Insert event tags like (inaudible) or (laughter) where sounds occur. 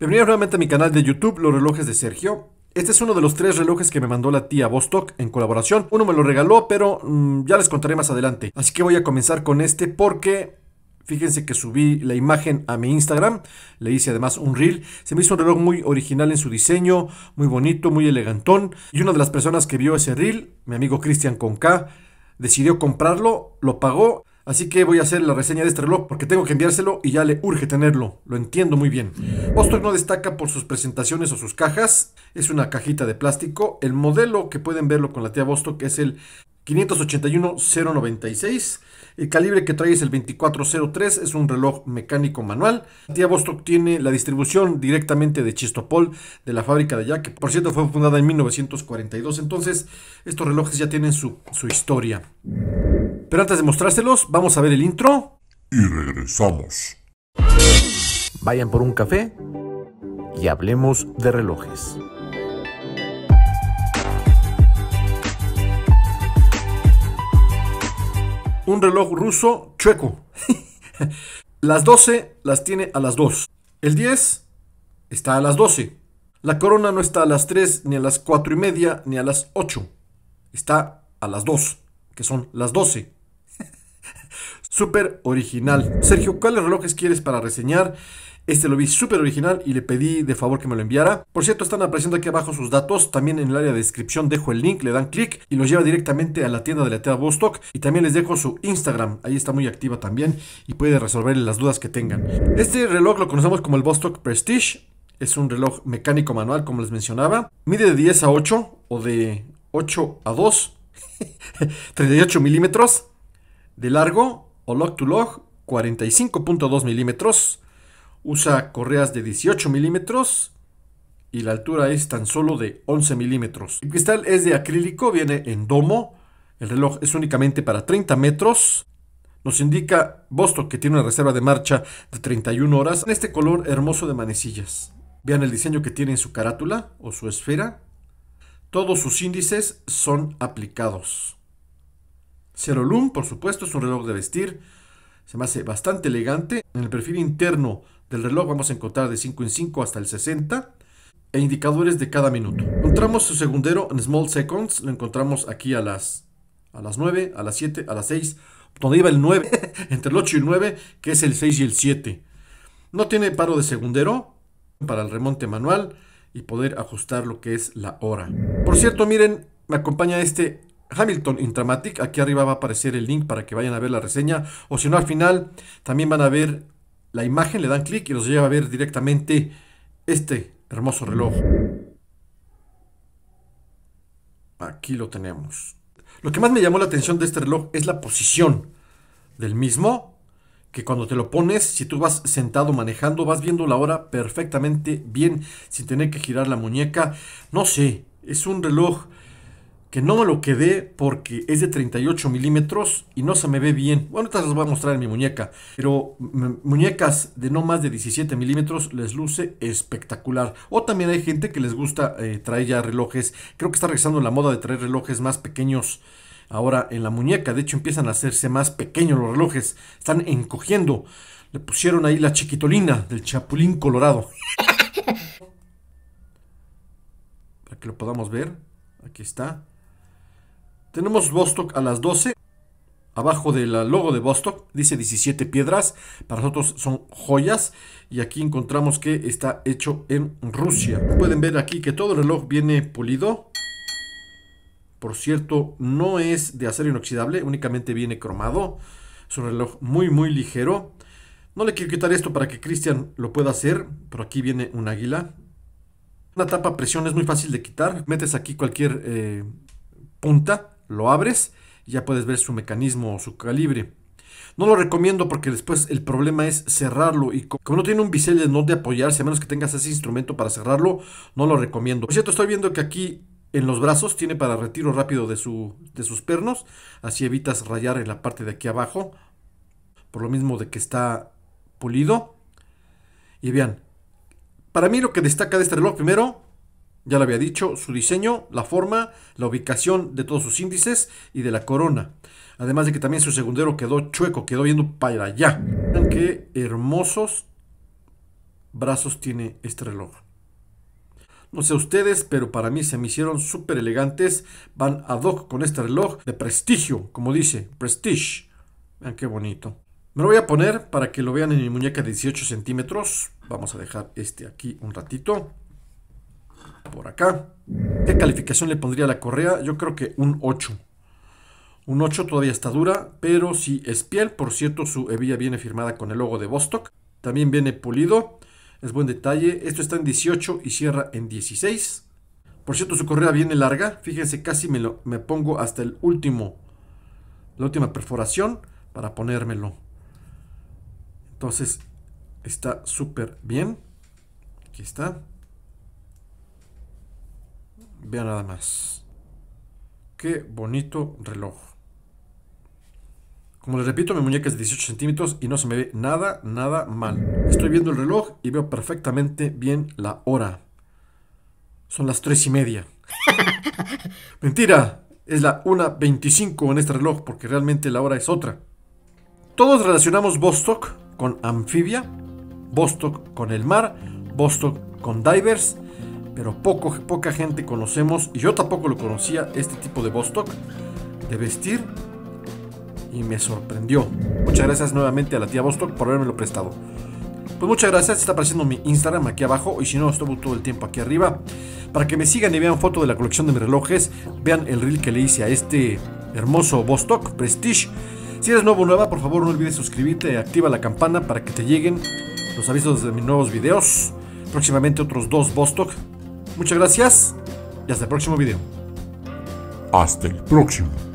Bienvenidos nuevamente a mi canal de YouTube, Los Relojes de Sergio. Este es uno de los tres relojes que me mandó la tía Bostock en colaboración. Uno me lo regaló, pero mm, ya les contaré más adelante. Así que voy a comenzar con este porque Fíjense que subí la imagen a mi Instagram, le hice además un reel. Se me hizo un reloj muy original en su diseño, muy bonito, muy elegantón. Y una de las personas que vio ese reel, mi amigo Cristian Conca, decidió comprarlo, lo pagó Así que voy a hacer la reseña de este reloj porque tengo que enviárselo y ya le urge tenerlo. Lo entiendo muy bien. Bostock no destaca por sus presentaciones o sus cajas. Es una cajita de plástico. El modelo que pueden verlo con la tía Bostock es el 581-096. El calibre que trae es el 2403, es un reloj mecánico manual. La Tía Bostock tiene la distribución directamente de Chistopol, de la fábrica de Jack. que por cierto fue fundada en 1942. Entonces, estos relojes ya tienen su, su historia. Pero antes de mostrárselos, vamos a ver el intro. Y regresamos. Vayan por un café y hablemos de relojes. Un reloj ruso chueco. (laughs) las 12 las tiene a las 2. El 10 está a las 12. La corona no está a las 3, ni a las 4 y media, ni a las 8. Está a las 2, que son las 12 súper original. Sergio, ¿cuáles relojes quieres para reseñar? Este lo vi súper original y le pedí de favor que me lo enviara. Por cierto, están apareciendo aquí abajo sus datos. También en el área de descripción dejo el link, le dan clic y los lleva directamente a la tienda de la TEA Bostock Y también les dejo su Instagram, ahí está muy activa también y puede resolver las dudas que tengan. Este reloj lo conocemos como el Bostock Prestige. Es un reloj mecánico manual, como les mencionaba. Mide de 10 a 8 o de 8 a 2, 38 (laughs) milímetros de largo o log to log 45.2 milímetros, usa correas de 18 milímetros y la altura es tan solo de 11 milímetros. El cristal es de acrílico, viene en domo, el reloj es únicamente para 30 metros. Nos indica Bostock que tiene una reserva de marcha de 31 horas en este color hermoso de manecillas. Vean el diseño que tiene en su carátula o su esfera. Todos sus índices son aplicados. Loom, por supuesto, es un reloj de vestir. Se me hace bastante elegante. En el perfil interno del reloj vamos a encontrar de 5 en 5 hasta el 60 e indicadores de cada minuto. Encontramos su segundero en small seconds, lo encontramos aquí a las a las 9, a las 7, a las 6, donde iba el 9, (laughs) entre el 8 y el 9, que es el 6 y el 7. No tiene paro de segundero para el remonte manual y poder ajustar lo que es la hora. Por cierto, miren, me acompaña este Hamilton Intramatic. Aquí arriba va a aparecer el link para que vayan a ver la reseña. O si no, al final también van a ver la imagen, le dan clic y los lleva a ver directamente este hermoso reloj. Aquí lo tenemos. Lo que más me llamó la atención de este reloj es la posición del mismo, que cuando te lo pones, si tú vas sentado manejando, vas viendo la hora perfectamente bien, sin tener que girar la muñeca. No sé, es un reloj que no me lo quedé porque es de 38 milímetros y no se me ve bien. Bueno, estas las voy a mostrar en mi muñeca, pero muñecas de no más de 17 milímetros les luce espectacular. O también hay gente que les gusta eh, traer ya relojes. Creo que está regresando la moda de traer relojes más pequeños ahora en la muñeca. De hecho, empiezan a hacerse más pequeños los relojes. Están encogiendo. Le pusieron ahí la chiquitolina del Chapulín Colorado. (laughs) Para que lo podamos ver. Aquí está. Tenemos Vostok a las 12. Abajo del logo de Vostok dice 17 piedras. Para nosotros son joyas. Y aquí encontramos que está hecho en Rusia. Pueden ver aquí que todo el reloj viene pulido. Por cierto, no es de acero inoxidable, únicamente viene cromado. Es un reloj muy, muy ligero. No le quiero quitar esto para que Cristian lo pueda hacer, pero aquí viene un águila. Una tapa presión es muy fácil de quitar. Metes aquí cualquier eh, punta lo abres y ya puedes ver su mecanismo o su calibre. No lo recomiendo porque después el problema es cerrarlo y como no tiene un bisel de no de apoyarse, a menos que tengas ese instrumento para cerrarlo, no lo recomiendo. Por cierto, estoy viendo que aquí en los brazos tiene para retiro rápido de, de sus pernos, así evitas rayar en la parte de aquí abajo, por lo mismo de que está pulido. Y vean, para mí lo que destaca de este reloj primero ya lo había dicho, su diseño, la forma, la ubicación de todos sus índices y de la corona. Además de que también su segundero quedó chueco, quedó yendo para allá. Vean qué hermosos brazos tiene este reloj. No sé ustedes, pero para mí se me hicieron súper elegantes. Van ad hoc con este reloj de prestigio, como dice, prestige. Vean qué bonito. Me lo voy a poner para que lo vean en mi muñeca de 18 centímetros. Vamos a dejar este aquí un ratito por acá. ¿Qué calificación le pondría la correa? Yo creo que un 8. Un 8 todavía está dura, pero sí es piel. Por cierto, su hebilla viene firmada con el logo de Bostock También viene pulido. Es buen detalle. Esto está en 18 y cierra en 16. Por cierto, su correa viene larga. Fíjense, casi me, lo, me pongo hasta el último, la última perforación para ponérmelo. Entonces, está súper bien. Aquí está. Vean nada más. Qué bonito reloj. Como les repito, mi muñeca es de 18 centímetros y no se me ve nada, nada mal. Estoy viendo el reloj y veo perfectamente bien la hora. Son las 3 y media. (laughs) Mentira, es la 1.25 en este reloj porque realmente la hora es otra. Todos relacionamos Vostok con anfibia, Vostok con el mar, Vostok con divers, pero poco, poca gente conocemos, y yo tampoco lo conocía, este tipo de Bostock de vestir, y me sorprendió. Muchas gracias nuevamente a la tía Bostock por haberme lo prestado. Pues muchas gracias, está apareciendo mi Instagram aquí abajo y si no, estuvo todo el tiempo aquí arriba. Para que me sigan y vean foto de la colección de mis relojes, vean el reel que le hice a este hermoso Bostock, Prestige. Si eres nuevo o nueva, por favor no olvides suscribirte, activa la campana para que te lleguen los avisos de mis nuevos videos. Próximamente otros dos Bostock Muchas gracias y hasta el próximo video. Hasta el próximo.